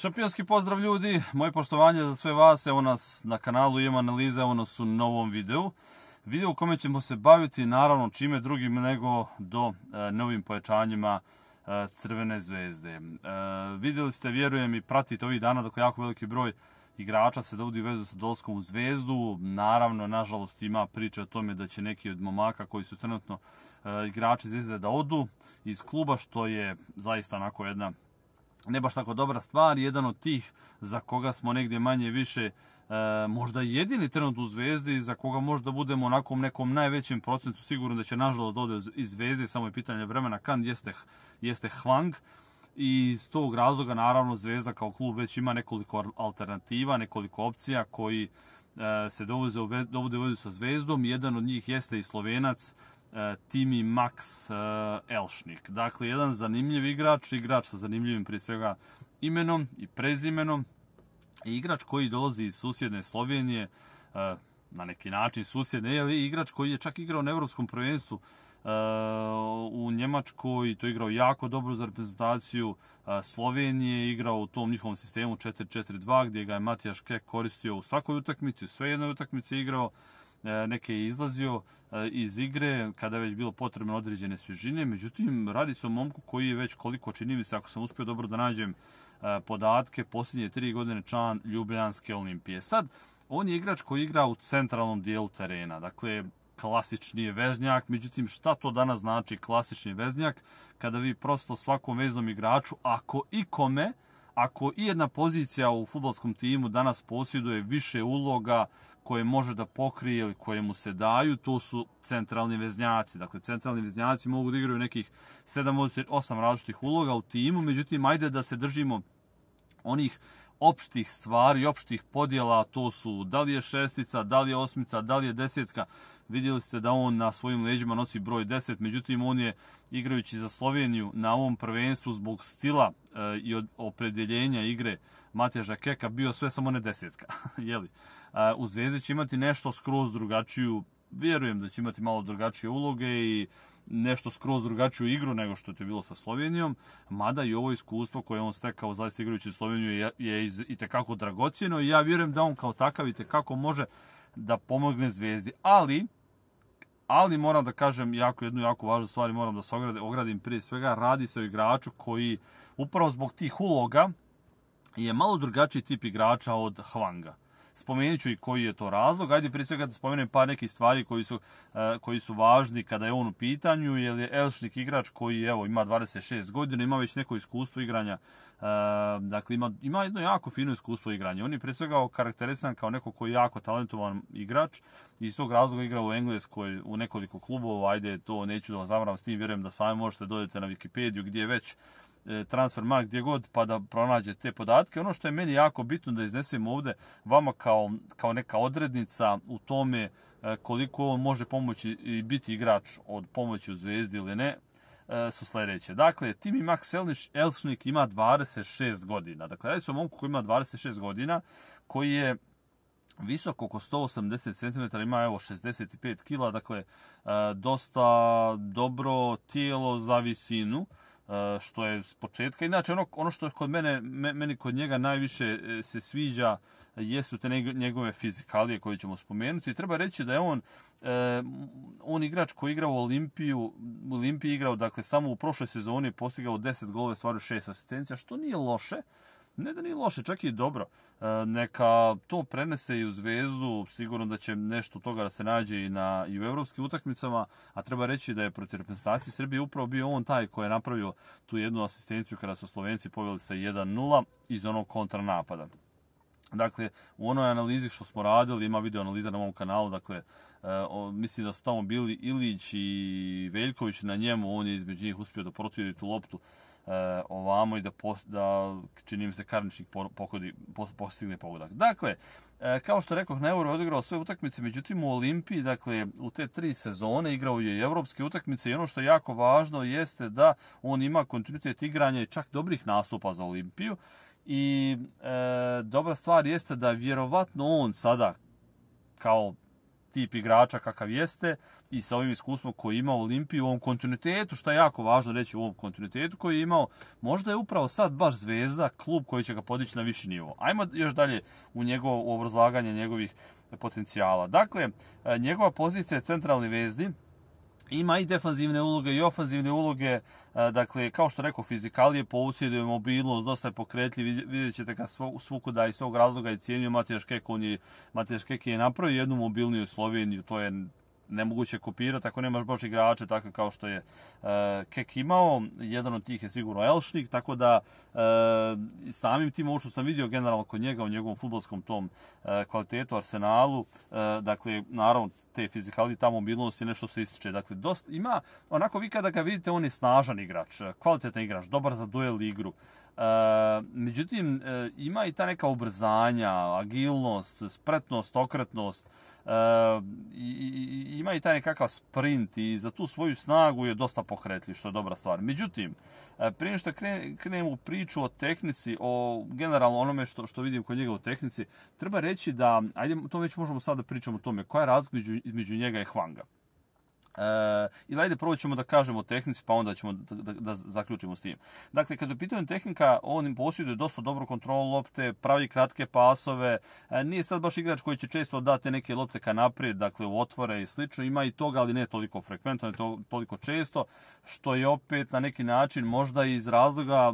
Šampionski pozdrav ljudi, moje poštovanje za sve vas, evo nas na kanalu ima analiza evo nas u novom videu. Video u kome ćemo se baviti naravno čime drugim nego do e, novim pojačanjima e, Crvene zvezde. E, vidjeli ste, vjerujem i pratite ovih dana, dakle jako veliki broj igrača se dovodi u vezu sa dolskom zvezdu. Naravno, nažalost, ima priča o tome da će neki od momaka koji su trenutno igrači zvezde da odu iz kluba, što je zaista onako jedna ne baš tako dobra stvar, jedan od tih za koga smo negdje manje više e, možda jedini trenutno u Zvezdi za koga možda budemo onako nekom najvećem procentu sigurno da će nažalost ode iz Zvezde, samo je pitanje vremena kad jeste, jeste I iz tog razloga naravno Zvezda kao klub već ima nekoliko alternativa, nekoliko opcija koji e, se dovode u vezu sa Zvezdom. Jedan od njih jeste i Slovenac E, Timi Max e, Elšnik. Dakle, jedan zanimljiv igrač, igrač sa zanimljivim prije svega imenom i prezimenom. igrač koji dolazi iz susjedne Slovenije, e, na neki način susjedne, ali igrač koji je čak igrao na Europskom prvenstvu u Njemačkoj i to je igrao jako dobro za reprezentaciju Slovenije, igrao u tom njihovom sistemu 4-4-2 gdje ga je Matijaš Kek koristio u svakoj utakmici, u sve jednoj utakmici igrao E, neke je izlazio e, iz igre kada je već bilo potrebno određene svježine, međutim radi se o momku koji je već koliko čini mi se, ako sam uspio dobro da nađem e, podatke, posljednje tri godine član Ljubljanske olimpije. Sad, on je igrač koji igra u centralnom dijelu terena, dakle klasični je veznjak, međutim šta to danas znači klasični veznjak, kada vi prosto svakom veznom igraču, ako i kome, ako i jedna pozicija u futbalskom timu danas posjeduje više uloga, koje može da pokrije ili koje mu se daju, to su centralni veznjaci. Dakle, centralni veznjaci mogu da igraju nekih 7-8 različitih uloga u timu, međutim, ajde da se držimo onih opštih stvari, opštih podjela, to su da li je šestica, da li je osmica, da li je desetka. Vidjeli ste da on na svojim leđima nosi broj 10, međutim on je igrajući za Sloveniju na ovom prvenstvu zbog stila e, i opredjeljenja igre Mateža Keka bio sve samo ne desetka. Jeli? u Zvezdi će imati nešto skroz drugačiju, vjerujem da će imati malo drugačije uloge i nešto skroz drugačiju igru nego što je bilo sa Slovenijom, mada i ovo iskustvo koje on stekao zaista igrajući Sloveniju je, je itekako dragocijeno i ja vjerujem da on kao takav itekako može da pomogne Zvezdi, ali ali moram da kažem jako jednu jako važnu stvar i moram da se ogradim, ogradim prije svega radi se o igraču koji upravo zbog tih uloga je malo drugačiji tip igrača od Hvanga spomenut ću i koji je to razlog. Ajde prije svega da spomenem par nekih stvari koji su, e, važni kada je on u pitanju, jer je Elšnik igrač koji evo, ima 26 godina, ima već neko iskustvo igranja e, dakle, ima, jedno jako fino iskustvo igranja. On je prije svega karakterisan kao neko koji je jako talentovan igrač. Iz tog razloga igra u Engleskoj u nekoliko klubova. Ajde, to neću da vam zamram s tim. Vjerujem da sami možete dodati na Wikipediju gdje je već E, mark gdje god pa da pronađe te podatke. Ono što je meni jako bitno da iznesem ovdje vama kao, kao neka odrednica u tome e, koliko on može pomoći i biti igrač od pomoći u Zvezdi ili ne, e, su sljedeće. Dakle, Timi Max Elšnik ima 26 godina. Dakle, radi se o momku koji ima 26 godina, koji je visok oko 180 cm, ima evo 65 kg, dakle, dosta dobro tijelo za visinu. Eh, što je s početka. Inače, ono, ono što kod mene, meni kod njega najviše eh, se sviđa eh, jesu te njegove fizikalije koje ćemo spomenuti. Treba reći da je on on igrač koji igra u Olimpiju, u Olimpiji igrao, dakle, samo u prošloj sezoni je postigao 10 golova i 6 asistencija, što nije loše, ne da nije loše, čak i dobro. E, neka to prenese i u zvezdu, sigurno da će nešto toga da se nađe i, na, i u evropskim utakmicama, a treba reći da je protiv reprezentacije Srbije upravo bio on taj koji je napravio tu jednu asistenciju kada su Slovenci poveli sa 1-0 iz onog kontranapada. Dakle, u onoj analizi što smo radili, ima video analiza na ovom kanalu, dakle, e, mislim da su tamo bili Ilić i Veljković na njemu, on je između njih uspio da protivi tu loptu e, ovamo i da, čini mi se Karničnik postigne pogodak. Dakle, e, kao što rekoh, na Euro je odigrao sve utakmice, međutim u Olimpiji, dakle, u te tri sezone igrao je i evropske utakmice i ono što je jako važno jeste da on ima kontinuitet igranja i čak dobrih nastupa za Olimpiju. I e, dobra stvar jeste da vjerovatno on sada kao tip igrača kakav jeste i sa ovim iskustvom koji ima u Olimpiji u ovom kontinuitetu, što je jako važno reći u ovom kontinuitetu koji je imao, možda je upravo sad baš zvezda klub koji će ga podići na viši nivo. Ajmo još dalje u njegovo obrazlaganje njegovih potencijala. Dakle, e, njegova pozicija je centralni vezdi, ima i defanzivne uloge i ofanzivne uloge, e, dakle, kao što rekao, fizikalije posjeduje mobilnost, dosta je pokretljiv, vidjet ćete ga svuku da iz tog razloga je cijenio Matijaš Kek, on je, je napravio jednu mobilniju Sloveniju, to je nemoguće kopirati ako nemaš baš igrače takve kao što je e, Kek imao. Jedan od tih je sigurno Elšnik, tako da e, samim tim ovo što sam vidio generalno kod njega u njegovom futbolskom tom e, kvalitetu Arsenalu, dakle naravno te fizikali, ta mobilnost nešto se ističe. Dakle, dosta, ima, onako vi kada ga vidite, on je snažan igrač, kvalitetan igrač, dobar za duel igru. međutim, ima i ta neka ubrzanja, agilnost, spretnost, okretnost ima i taj nekakav sprint i za tu svoju snagu je dosta pohretljiv, što je dobra stvar. Međutim, e, prije što krenem u priču o tehnici, o generalno onome što, što vidim kod njega u tehnici, treba reći da, ajde to već možemo sada da pričamo o tome, koja je razlika između njega i Hwanga E, I ili ajde prvo ćemo da kažemo tehnici pa onda ćemo da, zaključimo s tim. Dakle, kad je pitanju tehnika, on im posjeduje dosta dobru kontrolu lopte, pravi kratke pasove, e, nije sad baš igrač koji će često dati neke lopte ka naprijed, dakle u otvore i slično, ima i toga, ali ne toliko frekventno, ne to, toliko često, što je opet na neki način možda iz razloga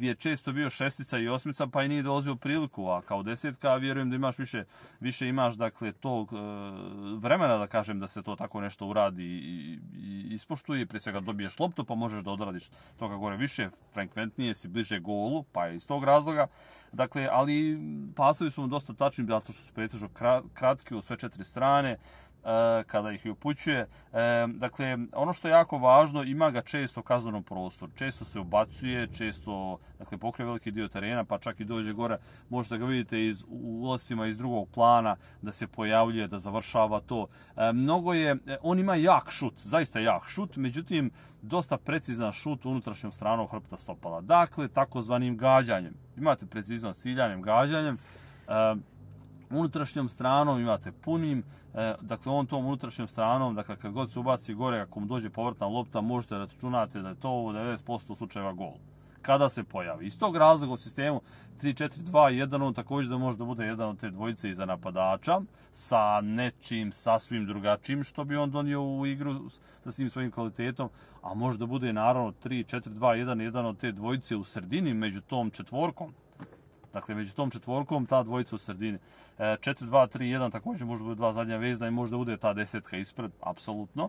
je često bio šestica i osmica pa i nije dolazio priliku, a kao desetka vjerujem da imaš više, više imaš dakle tog e, vremena da kažem da se to tako nešto uradi i, i ispoštuje, prije svega dobiješ loptu pa možeš da odradiš to kako gore više, frekventnije si bliže golu, pa je iz tog razloga. Dakle, ali pasovi su mu dosta tačni zato što su pretežno kratki u sve četiri strane, E, kada ih upućuje. E, dakle, ono što je jako važno, ima ga često kaznenom prostoru. Često se obacuje, često dakle, pokrije veliki dio terena, pa čak i dođe gore. Možda ga vidite iz, u iz drugog plana, da se pojavljuje, da završava to. E, mnogo je, on ima jak šut, zaista jak šut, međutim, dosta precizan šut unutrašnjom stranom hrpta stopala. Dakle, takozvanim gađanjem. Imate precizno ciljanjem, gađanjem unutrašnjom stranom imate punim, e, dakle on tom unutrašnjom stranom, dakle kad god se ubaci gore, ako mu dođe povrtna lopta, možete računati da je to u 90% slučajeva gol. Kada se pojavi. Iz tog razloga u sistemu 3-4-2-1 on također da može da bude jedan od te dvojice iza napadača sa nečim sasvim drugačijim što bi on donio u igru sa svim svojim kvalitetom, a možda bude naravno 3-4-2-1 jedan od te dvojice u sredini među tom četvorkom Dakle, među tom četvorkom ta dvojica u sredini. 4-2-3-1 e, također možda bude dva zadnja vezna i možda bude ta desetka ispred, apsolutno.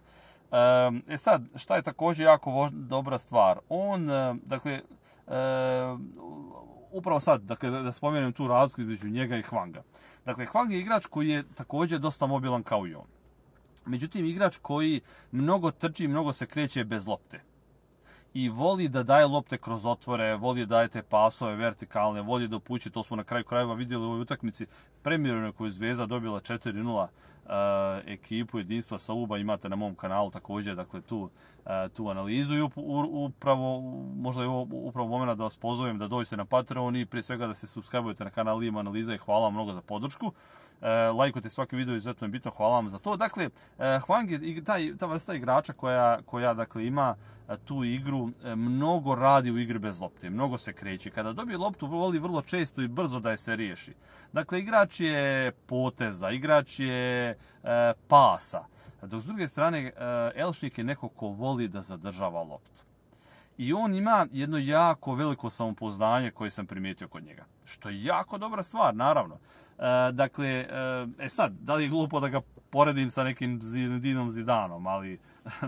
E, e sad, šta je također jako dobra stvar? On, e, dakle, upravo sad, dakle, da spomenem tu razliku između njega i Hvanga. Dakle, Hvang je igrač koji je također dosta mobilan kao i on. Međutim, igrač koji mnogo trči i mnogo se kreće bez lopte i voli da daje lopte kroz otvore, voli da daje te pasove vertikalne, voli da upući, to smo na kraju krajeva vidjeli u ovoj utakmici premjerno koju je Zvezda dobila 4 Uh, ekipu jedinstva sa Uba imate na mom kanalu također dakle tu, uh, tu analizu i upravo možda je ovo upravo momena da vas pozovem da dođete na Patreon i prije svega da se subscribeujete na kanal Ima analiza i hvala vam mnogo za podršku. Uh, lajkujte svaki video, izuzetno je bitno, hvala vam za to. Dakle, Hwang je ta vrsta igrača koja, koja dakle, ima tu igru, mnogo radi u igri bez lopte, mnogo se kreće. Kada dobije loptu, voli vrlo često i brzo da je se riješi. Dakle, igrač je poteza, igrač je E, pasa. Dok s druge strane e, Elšnik je neko ko voli da zadržava loptu. I on ima jedno jako veliko samopoznanje koje sam primijetio kod njega. Što je jako dobra stvar, naravno. E, dakle, e, sad, da li je glupo da ga poredim sa nekim Zinedinom Zidanom, ali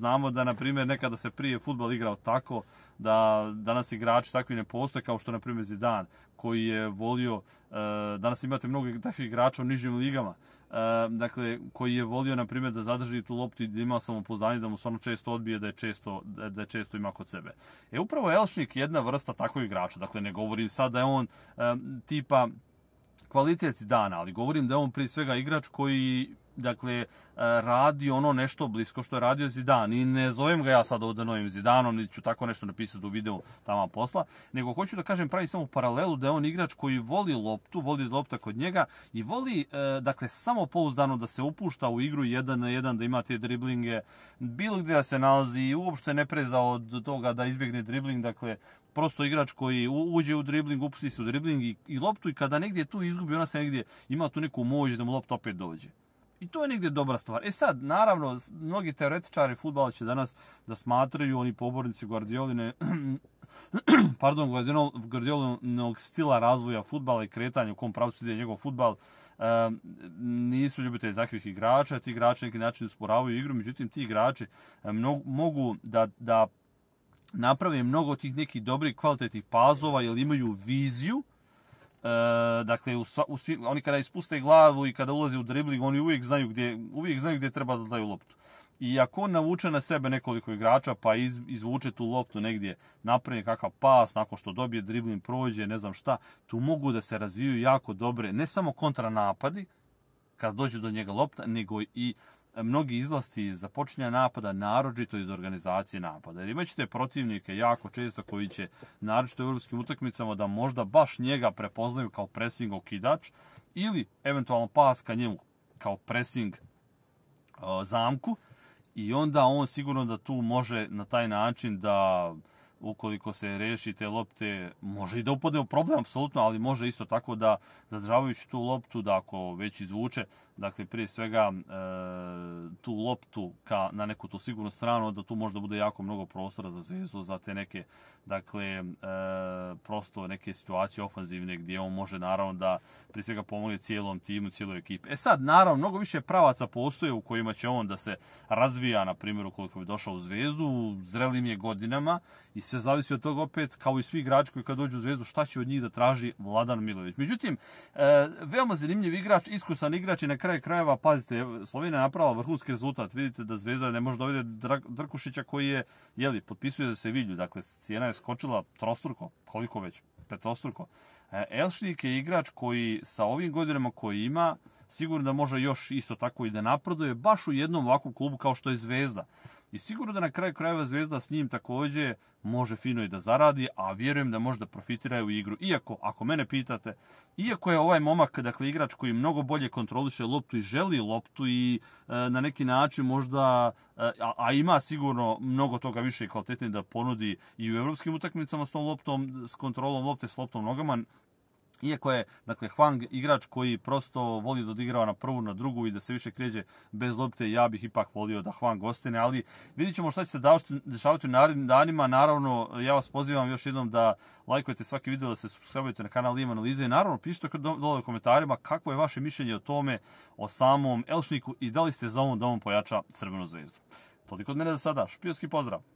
znamo da, na primjer, nekada se prije futbal igrao tako da danas igrači takvi ne postoje kao što na primjer Zidane koji je volio, e, danas imate mnogo takvih igrača u nižim ligama, e, dakle, koji je volio, na primjer, da zadrži tu loptu i da ima samopoznanje da mu stvarno često odbije, da je često, da često ima kod sebe. E upravo Elšnik jedna vrsta takvog igrača, dakle ne govorim sad da je on e, tipa kvalitet dana, ali govorim da je on prije svega igrač koji dakle, e, radi ono nešto blisko što je radio Zidan. I ne zovem ga ja sad ovdje novim Zidanom, niti ću tako nešto napisati u videu tamo posla, nego hoću da kažem pravi samo paralelu da je on igrač koji voli loptu, voli lopta kod njega i voli, e, dakle, samo pouzdano da se upušta u igru jedan na jedan, da ima te driblinge, bilo gdje da se nalazi i uopšte ne preza od toga da izbjegne dribling, dakle, prosto igrač koji uđe u dribling, upusti se u dribling i, loptu i kada negdje tu izgubi, ona se negdje ima tu neku moć da mu lopt opet dođe. I to je negdje dobra stvar. E sad, naravno, mnogi teoretičari futbala će danas da smatraju oni pobornici Guardioline, pardon, Guardiolinog stila razvoja futbala i kretanja u kom pravcu ide njegov futbal, nisu ljubitelji takvih igrača, ti igrači neki način usporavaju igru, međutim ti igrači mogu da naprave mnogo tih nekih dobrih kvalitetnih pazova jer imaju viziju. E, dakle, oni kada ispuste glavu i kada ulaze u dribling, oni uvijek znaju gdje, treba da daju loptu. I ako on navuče na sebe nekoliko igrača pa izvuče tu loptu negdje, napravi kakav pas, nakon što dobije dribling, prođe, ne znam šta, tu mogu da se razviju jako dobre, ne samo kontranapadi, kad dođu do njega lopta, nego i mnogi izlasti započinja napada, naročito iz organizacije napada. Jer imat ćete protivnike jako često koji će, naročito u europskim utakmicama, da možda baš njega prepoznaju kao pressing okidač ili eventualno pas ka njemu kao pressing zamku i onda on sigurno da tu može na taj način da ukoliko se reši te lopte, može i da upadne u problem, apsolutno, ali može isto tako da zadržavajući tu loptu, da ako već izvuče, dakle prije svega e, tu loptu ka, na neku tu sigurnu stranu, da tu možda bude jako mnogo prostora za zvijezdu, za te neke Dakle, e, prosto neke situacije ofanzivne gdje on može naravno da prije svega pomogne cijelom timu, cijeloj ekipi. E sad, naravno, mnogo više pravaca postoje u kojima će on da se razvija, na primjer, ukoliko bi došao u Zvezdu, zrelim je godinama i sve zavisi od toga opet, kao i svi igrači koji kad dođu u Zvezdu, šta će od njih da traži Vladan Milović. Međutim, e, veoma zanimljiv igrač, iskusan igrač i na kraju krajeva, pazite, Slovenija je napravila vrhunski rezultat. Vidite da Zvezda ne može dovede Drkušića koji je, jeli, potpisuje za Sevilju, dakle, cijena je skočila trostruko, koliko već, petostruko. E, Elšnik je igrač koji sa ovim godinama koji ima, sigurno da može još isto tako i da napreduje, baš u jednom ovakvom klubu kao što je Zvezda. I sigurno da na kraju krajeva Zvezda s njim također može fino i da zaradi, a vjerujem da možda profitiraju u igru. Iako, ako mene pitate, iako je ovaj momak, dakle igrač koji mnogo bolje kontroliše loptu i želi loptu i e, na neki način možda, e, a, ima sigurno mnogo toga više i kvalitetnije da ponudi i u europskim utakmicama s tom loptom, s kontrolom lopte, s loptom nogama, iako je, dakle, Hwang igrač koji prosto voli da odigrava na prvu, na drugu i da se više kređe bez lopte, ja bih ipak volio da Hwang ostane, ali vidit ćemo što će se dešavati u narednim danima. Naravno, ja vas pozivam još jednom da lajkujete svaki video, da se subscribeujete na kanal Ima analize i naravno pišite dole u komentarima kako je vaše mišljenje o tome, o samom Elšniku i da li ste za ovom domom pojača Crvenu zvezdu. Toliko od mene za sada, špijski pozdrav!